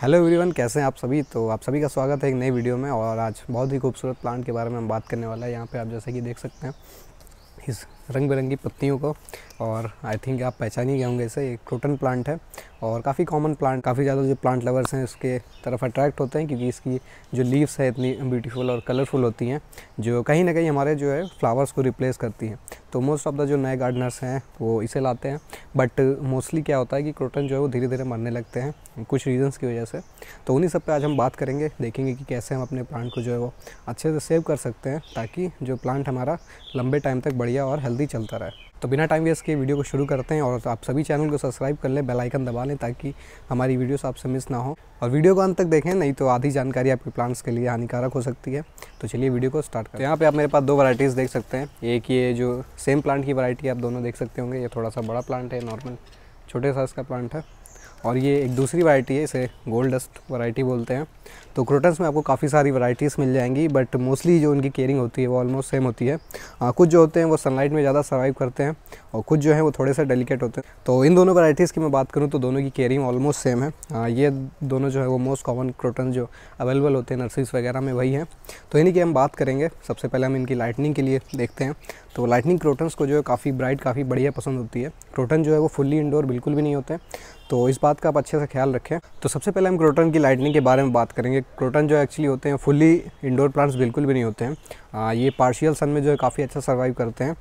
hello everyone कैसे हैं आप सभी तो आप सभी का स्वागत है एक नई वीडियो में और आज बहुत ही खूबसूरत प्लांट के बारे में हम बात करने वाला है यहाँ पे आप जैसे कि देख सकते हैं इस रंग बिरंगी पत्तियों को और आई थिंक आप पहचान ही गए होंगे इसे एक क्रोटन प्लांट है और काफ़ी कॉमन प्लांट काफ़ी ज़्यादा जो प्लांट लवर्स हैं उसके तरफ अट्रैक्ट होते हैं क्योंकि इसकी जो लीव्स है इतनी ब्यूटीफुल और कलरफुल होती हैं जो कहीं ना कहीं हमारे जो है फ्लावर्स को रिप्लेस करती हैं तो मोस्ट ऑफ द जो नए गार्डनर्स हैं वो इसे लाते हैं बट मोस्टली क्या होता है कि क्रोटन जो है वो धीरे धीरे मरने लगते हैं कुछ रीजन्स की वजह से तो उन्हीं सब पर आज हम बात करेंगे देखेंगे कि कैसे हम अपने प्लांट को जो है वो अच्छे से सेव कर सकते हैं ताकि जो प्लांट हमारा लंबे टाइम तक बढ़िया और हेल्थ जल्दी चलता रहे तो बिना टाइम वेस्ट के वीडियो को शुरू करते हैं और आप सभी चैनल को सब्सक्राइब कर लें बेल आइकन दबा लें ताकि हमारी वीडियोस आपसे मिस ना हो और वीडियो को अंत तक देखें नहीं तो आधी जानकारी आपके प्लांट्स के लिए हानिकारक हो सकती है तो चलिए वीडियो को स्टार्ट करें तो यहाँ पे आप मेरे पास दो वराइटीज़ देख सकते हैं एक ये जो सेम प्लांट की वरायटी आप दोनों देख सकते होंगे ये थोड़ा सा बड़ा प्लांट है नॉर्मल छोटे साइज़ का प्लांट है और ये एक दूसरी वैरायटी है इसे गोल्ड डस्ट वैरायटी बोलते हैं तो क्रोटन्स में आपको काफ़ी सारी वैरायटीज़ मिल जाएंगी बट मोस्टली जो उनकी केयरिंग होती है वो ऑलमोस्ट सेम होती है आ, कुछ जो होते हैं वो सनलाइट में ज़्यादा सर्वाइव करते हैं और कुछ जो है वो थोड़े से डेलिकेट होते हैं तो इन दोनों वैरायटीज़ की मैं बात करूँ तो दोनों की केयरिंग ऑलमोस्ट सेम है आ, ये दोनों जो है वो मोस्ट कॉमन क्रोटन जो अवेलेबल होते हैं नर्सरीज वगैरह में वही हैं तो इन्हीं की हम बात करेंगे सबसे पहले हम इनकी लाइटनिंग के लिए देखते हैं तो लाइटनिंग क्रोटन्स को जो है काफ़ी ब्राइट काफ़ी बढ़िया पसंद होती है क्रोटन जो है वो फुल्ली इंडोर बिल्कुल भी नहीं होते हैं तो इस बात का आप अच्छे से ख्याल रखें तो सबसे पहले हम क्रोटन की लाइटनिंग के बारे में बात करेंगे क्रोटन जो एक्चुअली होते हैं फुल्ली इंडोर प्लांट्स बिल्कुल भी नहीं होते हैं आ, ये पार्शियल सन में जो है काफ़ी अच्छा सर्वाइव करते हैं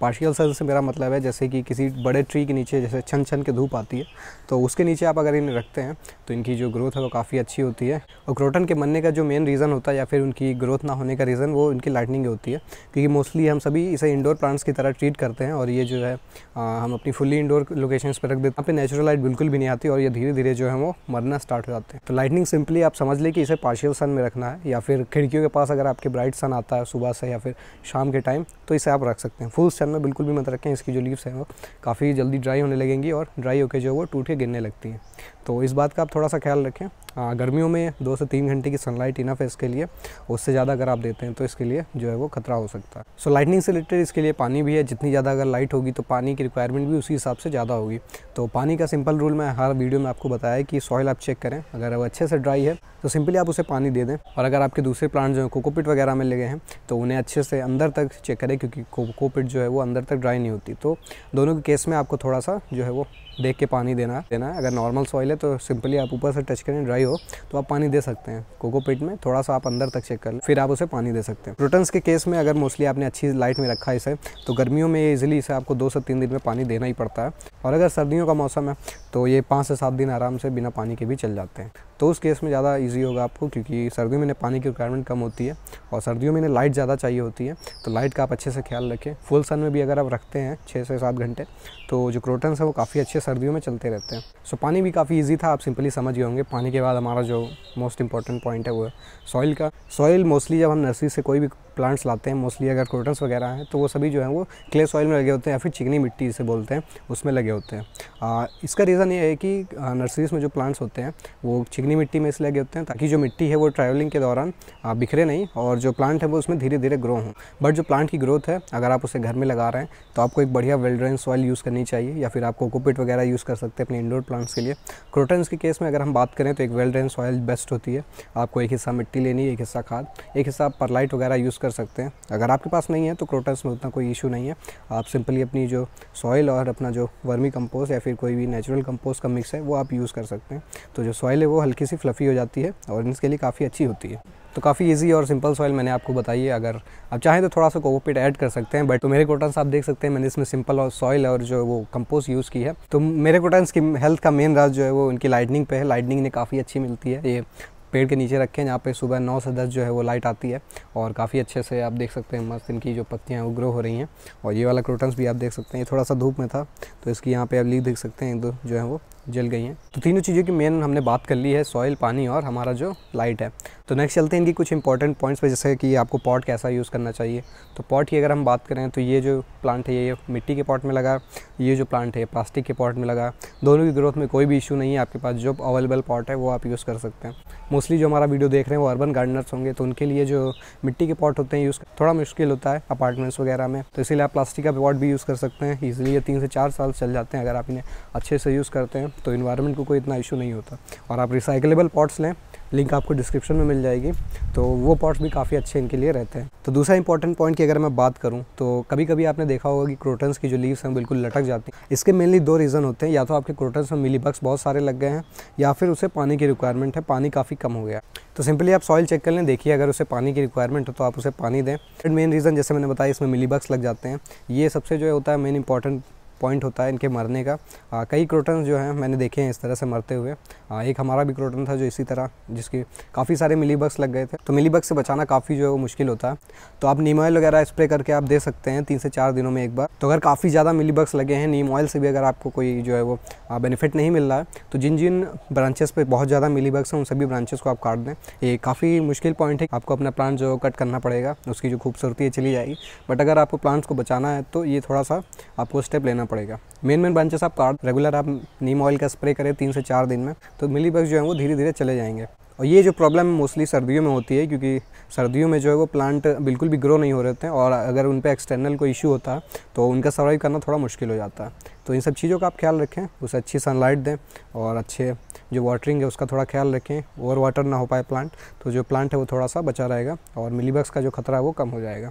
पार्शियल सन से मेरा मतलब है जैसे कि किसी बड़े ट्री के नीचे जैसे छन छन के धूप आती है तो उसके नीचे आप अगर इन्हें रखते हैं तो इनकी जो ग्रोथ है वो काफ़ी अच्छी होती है और क्रोटन के मरने का जो मेन रीज़न होता है या फिर उनकी ग्रोथ ना होने का रीज़न वो इनकी लाइटनिंग होती है क्योंकि मोस्टली हम सभी इसे इंडोर प्लांट्स की तरह ट्रीट करते हैं और ये जो है आ, हम अपनी फुली इंडोर लोकेशन पर रख देते हैं यहाँ पर नेचुरल लाइट बिल्कुल भी नहीं आती और ये धीरे धीरे जो है वो मरना स्टार्ट हो जाते हैं तो लाइटनिंग सिंपली आप समझ लें कि इसे पार्शियल सन में रखना है या फिर खिड़कियों के पास अगर आपके ब्राइट सन आता है सुबह से या फिर शाम के टाइम तो इसे आप रख सकते हैं फुल टाइम में बिल्कुल भी मत रखें इसकी जो लीव्स हैं वो काफ़ी जल्दी ड्राई होने लगेंगी और ड्राई होकर जो है वो टूट के गिरने लगती हैं तो इस बात का आप थोड़ा सा ख्याल रखें आ, गर्मियों में दो से तीन घंटे की सनलाइट इनफ है इसके लिए उससे ज़्यादा अगर आप देते हैं तो इसके लिए जो है वो खतरा हो सकता है सो लाइटनिंग से रिलेटेड इसके लिए पानी भी है जितनी ज़्यादा अगर लाइट होगी तो पानी की रिक्वायरमेंट भी उसी हिसाब से ज़्यादा होगी तो पानी का सिंपल रूल मैं हर वीडियो में आपको बताया कि सॉइल आप चेक करें अगर वो अच्छे से ड्राई है तो सिंपली आप उसे पानी दे दें और अगर आपके दूसरे प्लांट जो है कोकोपिट वगैरह में लगे हैं तो उन्हें अच्छे से अंदर तक चेक करें क्योंकि कोकोपिट जो है वो अंदर तक ड्राई नहीं होती तो दोनों के केस में आपको थोड़ा सा जो है वो देख के पानी देना देना अगर नॉर्मल सॉइल है तो सिंपली आप ऊपर से टच करें ड्राई हो तो आप पानी दे सकते हैं कोको पिट में थोड़ा सा आप अंदर तक चेक कर लें फिर आप उसे पानी दे सकते हैं प्रोटन्स के केस में अगर मोस्टली आपने अच्छी लाइट में रखा है इसे तो गर्मियों में इज़िली इसे आपको दो से तीन दिन में पानी देना ही पड़ता है और अगर सर्दियों का मौसम है तो ये पाँच से सात दिन आराम से बिना पानी के भी चल जाते हैं तो उस केस में ज़्यादा ईजी होगा आपको क्योंकि सर्दियों में पानी की रिक्वायरमेंट कम होती है और सर्दियों में लाइट ज़्यादा चाहिए होती है तो लाइट का आप अच्छे से ख्याल रखें फुल सन में भी अगर आप रखते हैं छः से सात घंटे तो जो क्रोटन्स हैं वो काफ़ी अच्छे सर्दियों में चलते रहते हैं सो so, पानी भी काफ़ी ईजी था आप सिंपली समझ गए होंगे पानी के बाद हमारा जो मोस्ट इंपॉर्टेंट पॉइंट है वो है सॉइल का सॉइल मोस्टली जब हम नर्सरी से कोई भी प्लांट्स लाते हैं मोस्टली अगर क्रोटन्स वगैरह हैं तो वो सभी जो है वो क्ले सॉइल में लगे होते हैं या फिर चिकनी मिट्टी जिसे बोलते हैं उसमें लगे होते हैं आ, इसका रीज़न ये है कि नर्सरीज़ में जो प्लांट्स होते हैं वो चिकनी मिट्टी में इसलिए लगे होते हैं ताकि जो मिट्टी है वो ट्रैवलिंग के दौरान बिखरे नहीं और जो प्लांट है वो उसमें धीरे धीरे ग्रो हों बट जो प्लांट की ग्रोथ है अगर आप उसे घर में लगा रहे हैं तो आपको एक बढ़िया वेल ड्रेन सॉइल यूज़ करनी चाहिए या फिर आप कोकोपिट वगैरह यूज़ कर सकते हैं अपने इंडोर प्लांट्स के लिए क्रोटन्स के केस में अगर हम बात करें तो एक वेल ड्रेन सॉइल बेस्ट होती है आपको एक हिस्सा मिट्टी लेनी है एक हिस्सा खाद एक हिस्सा आप परलाइट वगैरह यूज़ कर सकते हैं अगर आपके पास नहीं है तो क्रोटन्स में उतना कोई इशू नहीं है आप सिंपली अपनी जो सॉइल और अपना जो वर्मी कंपोस्ट या फिर कोई भी नेचुरल कंपोस्ट का मिक्स है वो आप यूज़ कर सकते हैं तो जो सॉइल है वो हल्की सी फ्लफ़ी हो जाती है और इसके लिए काफ़ी अच्छी होती है तो काफ़ी इजी और सिंपल सॉइल मैंने आपको बताई है अगर आप चाहें तो थोड़ा सा कोकोपीट ऐड कर सकते हैं बट तो मेरे कोटन्स आप देख सकते हैं मैंने इसमें सिंपल और सॉइल और जो वो कंपोस्ट यूज़ की है तो मेरे कोटन्स की हेल्थ का मेन राज जो है वो इनकी लाइटनिंग पे है लाइटनिंग ने काफ़ी अच्छी मिलती है ये पेड़ के नीचे रखे हैं जहाँ पे सुबह नौ से दस जो है वो लाइट आती है और काफ़ी अच्छे से आप देख सकते हैं मस्त इनकी जो पत्तियाँ वो ग्रो हो रही हैं और ये वाला क्रोटन्स भी आप देख सकते हैं ये थोड़ा सा धूप में था तो इसकी यहाँ पर आप लीक देख सकते हैं एक दो जो है वो जल गई हैं तो तीनों चीज़ों की मेन हमने बात कर ली है सॉइल पानी और हमारा जो लाइट है तो नेक्स्ट चलते हैं इनकी कुछ इंपॉर्टेंट पॉइंट्स पर जैसे कि आपको पॉट कैसा यूज़ करना चाहिए तो पॉट की अगर हम बात करें तो ये जो प्लांट है ये मिट्टी के पॉट में लगा ये जो प्लांट है प्लास्टिक के पॉट में लगा दोनों की ग्रोथ में कोई भी इशू नहीं है आपके पास जो अवेलेबल पॉट है वो आप यूज़ कर सकते हैं मोस्टली जो हमारा वीडियो देख रहे हैं वो अर्बन गार्डनर्स होंगे तो उनके लिए जो मिट्टी के पॉट होते हैं यूज़ थोड़ा मुश्किल होता है अपार्टमेंट्स वगैरह में तो इसीलिए आप प्लास्टिक का पॉट भी यूज़ कर सकते हैं ईजिली ये तीन से चार साल चल जाते हैं अगर आप इन्हें अच्छे से यूज़ करते हैं तो इन्वायरमेंट को कोई इतना इशू नहीं होता और आप रिसाइकलेबल पॉट्स लें लिंक आपको डिस्क्रिप्शन में मिल जाएगी तो वो पॉट्स भी काफ़ी अच्छे इनके लिए रहते हैं तो दूसरा इंपॉर्टेंट पॉइंट की अगर मैं बात करूँ तो कभी कभी आपने देखा होगा कि क्रोटन्स की जो लीव्स हैं बिल्कुल लटक जाती हैं इसके मेनली दो रीज़न होते हैं या तो आपके क्रोटन्स में मिली बक्स बहुत सारे लग गए हैं या फिर उसे पानी की रिक्वायरमेंट है पानी काफ़ी कम हो गया तो सिंपली आप सॉइल चेक कर लें देखिए अगर उसे पानी की रिक्वायरमेंट हो तो आप उसे पानी दें मेन रीज़न जैसे मैंने बताया इसमें मिली बक्स लग जाते हैं ये सबसे जो होता है मेन इंपॉर्टेंट पॉइंट होता है इनके मरने का आ, कई क्रोटन जो हैं मैंने देखे हैं इस तरह से मरते हुए आ, एक हमारा भी क्रोटन था जो इसी तरह जिसके काफ़ी सारे मिली बग्स लग गए थे तो मिली से बचाना काफ़ी जो है वो मुश्किल होता है तो आप नीम ऑयल वगैरह स्प्रे करके आप दे सकते हैं तीन से चार दिनों में एक बार तो अगर काफ़ी ज़्यादा मिली बग्स लगे हैं नीम ऑयल से भी अगर आपको कोई जो है वो बेनिफिट नहीं मिल रहा है तो जिन जिन ब्रांचेस पर बहुत ज़्यादा मिली बग्स हैं उन सभी ब्रांचेस को आप काट दें ये काफ़ी मुश्किल पॉइंट है आपको अपना प्लांट जो कट करना पड़ेगा उसकी जो खूबसूरती है चली जाएगी बट अगर आपको प्लांट्स को बचाना है तो ये थोड़ा सा आपको स्टेप लेना पड़ेगा मेन मेन ब्रांचेस आप काट रेगुलर आप नीम ऑयल का स्प्रे करें तीन से चार दिन में तो मिली बग्स जो है वो धीरे धीरे चले जाएंगे और ये जो प्रॉब्लम मोस्टली सर्दियों में होती है क्योंकि सर्दियों में जो है वो प्लांट बिल्कुल भी ग्रो नहीं हो रहे थे और अगर उन पर एक्सटर्नल कोई इशू होता तो उनका सर्वाइव करना थोड़ा मुश्किल हो जाता है तो इन सब चीज़ों का आप ख्याल रखें उसे अच्छी सनलाइट दें और अच्छे जो वाटरिंग है उसका थोड़ा ख्याल रखें ओवर वाटर ना हो पाए प्लांट तो जो प्लांट है वो थोड़ा सा बचा रहेगा और मिलीबग्स का जो खतरा है वो कम हो जाएगा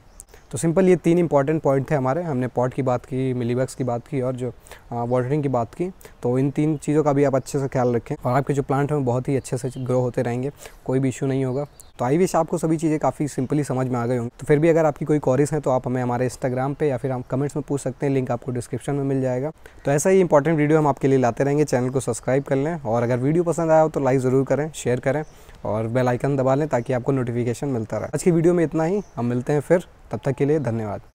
तो सिंपल ये तीन इंपॉर्टेंट पॉइंट थे हमारे हमने पॉट की बात की मिली की बात की और जो वाटरिंग की बात की तो इन तीन चीज़ों का भी आप अच्छे से ख्याल रखें और आपके जो प्लांट हैं बहुत ही अच्छे से ग्रो होते रहेंगे कोई भी इशू नहीं होगा तो आई विश आपको सभी चीज़ें काफ़ी सिंपली समझ में आ गई होंगी तो फिर भी अगर आपकी कोई क्वारीज हैं तो आप हमें हमारे इंस्टाग्राम पे या फिर हम कमेंट्स में पूछ सकते हैं लिंक आपको डिस्क्रिप्शन में मिल जाएगा तो ऐसा ही इंपॉर्टेंट वीडियो हम आपके लिए लाते रहेंगे चैनल को सब्सक्राइब कर लें और अगर वीडियो पसंद आया हो तो लाइक ज़रूर करें शेयर करें और बेलाइकन दबा लें ताकि आपको नोटिफिकेशन मिलता रहे आज की वीडियो में इतना ही हम मिलते हैं फिर तब तक के लिए धन्यवाद